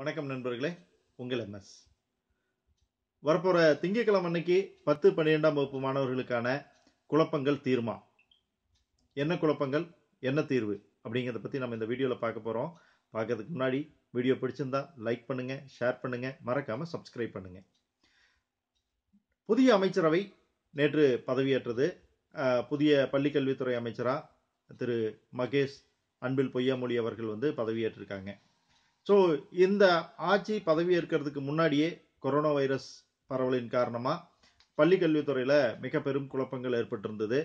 வணக்கம் நண்பர்களே உங்கள் எம்எஸ் வரப்போகிற திங்கட்கிழமை அன்னைக்கு பத்து பன்னிரெண்டாம் வகுப்பு மாணவர்களுக்கான குழப்பங்கள் தீர்மா என்ன குழப்பங்கள் என்ன தீர்வு அப்படிங்கிறத பற்றி நம்ம இந்த வீடியோவில் பார்க்க போகிறோம் பார்க்கறதுக்கு முன்னாடி வீடியோ பிடிச்சிருந்தா லைக் பண்ணுங்கள் ஷேர் பண்ணுங்கள் மறக்காமல் சப்ஸ்கிரைப் பண்ணுங்கள் புதிய அமைச்சரவை நேற்று பதவியேற்றது புதிய பள்ளிக்கல்வித்துறை அமைச்சராக திரு மகேஷ் அன்பில் பொய்யாமொழி அவர்கள் வந்து பதவியேற்றிருக்காங்க ஸோ இந்த ஆட்சி பதவியேற்கிறதுக்கு முன்னாடியே கொரோனா வைரஸ் பரவலின் காரணமாக பள்ளி கல்வித்துறையில் மிக பெரும் குழப்பங்கள் ஏற்பட்டிருந்தது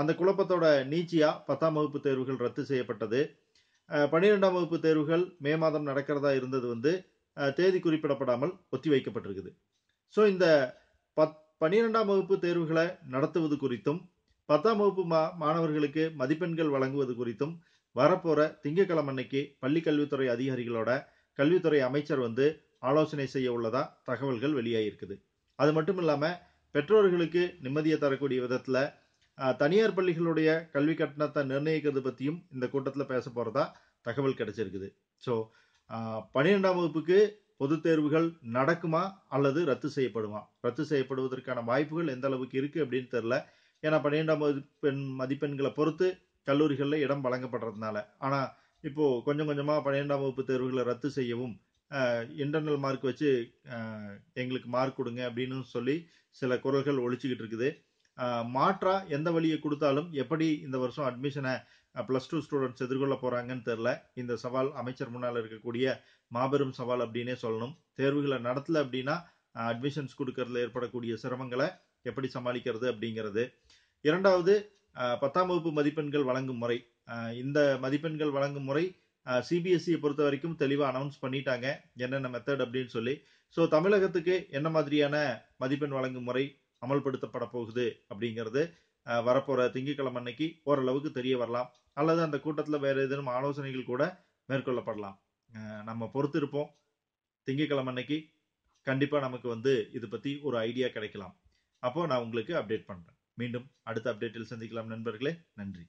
அந்த குழப்பத்தோட நீச்சியாக பத்தாம் வகுப்பு தேர்வுகள் ரத்து செய்யப்பட்டது பன்னிரெண்டாம் வகுப்பு தேர்வுகள் மே மாதம் நடக்கிறதா இருந்தது வந்து தேதி குறிப்பிடப்படாமல் ஒத்தி வைக்கப்பட்டிருக்குது ஸோ இந்த பத் பன்னிரெண்டாம் வகுப்பு தேர்வுகளை நடத்துவது குறித்தும் பத்தாம் வகுப்பு மா மாணவர்களுக்கு மதிப்பெண்கள் வழங்குவது குறித்தும் வரப்போகிற திங்கக்கிழமை அன்னைக்கு பள்ளி கல்வித்துறை அதிகாரிகளோட கல்வித்துறை அமைச்சர் வந்து ஆலோசனை செய்ய உள்ளதா தகவல்கள் வெளியாகிருக்குது அது மட்டும் இல்லாமல் பெற்றோர்களுக்கு நிம்மதியை தரக்கூடிய விதத்தில் தனியார் பள்ளிகளுடைய கல்வி கட்டணத்தை நிர்ணயிக்கிறது பற்றியும் இந்த கூட்டத்தில் பேச போகிறதா தகவல் கிடைச்சிருக்குது ஸோ பன்னிரெண்டாம் வகுப்புக்கு பொது தேர்வுகள் நடக்குமா அல்லது ரத்து செய்யப்படுமா ரத்து செய்யப்படுவதற்கான வாய்ப்புகள் எந்த அளவுக்கு இருக்குது அப்படின்னு தெரில ஏன்னா பன்னிரெண்டாம் பெண் மதிப்பெண்களை பொறுத்து கல்லூரிகளில் இடம் வழங்கப்படுறதுனால ஆனால் இப்போது கொஞ்சம் கொஞ்சமாக பன்னிரெண்டாம் வகுப்பு தேர்வுகளை ரத்து செய்யவும் இன்டர்னல் மார்க் வச்சு எங்களுக்கு மார்க் கொடுங்க அப்படின்னு சொல்லி சில குரல்கள் ஒழிச்சிக்கிட்டு இருக்குது மாற்றாக எந்த வழியை கொடுத்தாலும் எப்படி இந்த வருஷம் அட்மிஷனை ப்ளஸ் டூ ஸ்டூடெண்ட்ஸ் எதிர்கொள்ள போகிறாங்கன்னு தெரில இந்த சவால் அமைச்சர் முன்னால் இருக்கக்கூடிய மாபெரும் சவால் அப்படின்னே சொல்லணும் தேர்வுகளை நடத்தலை அப்படின்னா அட்மிஷன்ஸ் கொடுக்கறதுல ஏற்படக்கூடிய சிரமங்களை எப்படி சமாளிக்கிறது அப்படிங்கிறது இரண்டாவது பத்தாம் வகுப்பு மதிப்பெண்கள் வழங்கும் முறை இந்த மதிப்பெண்கள் வழங்கும் முறை சிபிஎஸ்சியை e பொறுத்த வரைக்கும் தெளிவாக அனௌன்ஸ் பண்ணிட்டாங்க என்னென்ன மெத்தட் அப்படின்னு சொல்லி ஸோ தமிழகத்துக்கு என்ன மாதிரியான மதிப்பெண் வழங்கும் முறை அமல்படுத்தப்பட போகுது அப்படிங்கிறது வரப்போகிற திங்கட்கிழமை அன்னைக்கு ஓரளவுக்கு தெரிய வரலாம் அல்லது அந்த கூட்டத்தில் வேறு ஏதேனும் ஆலோசனைகள் கூட மேற்கொள்ளப்படலாம் நம்ம பொறுத்திருப்போம் திங்கட்கிழமை அன்னைக்கு கண்டிப்பாக நமக்கு வந்து இது பற்றி ஒரு ஐடியா கிடைக்கலாம் அப்போது நான் உங்களுக்கு அப்டேட் பண்ணுறேன் மீண்டும் அடுத்த அப்டேட்டில் சந்திக்கலாம் நண்பர்களே நன்றி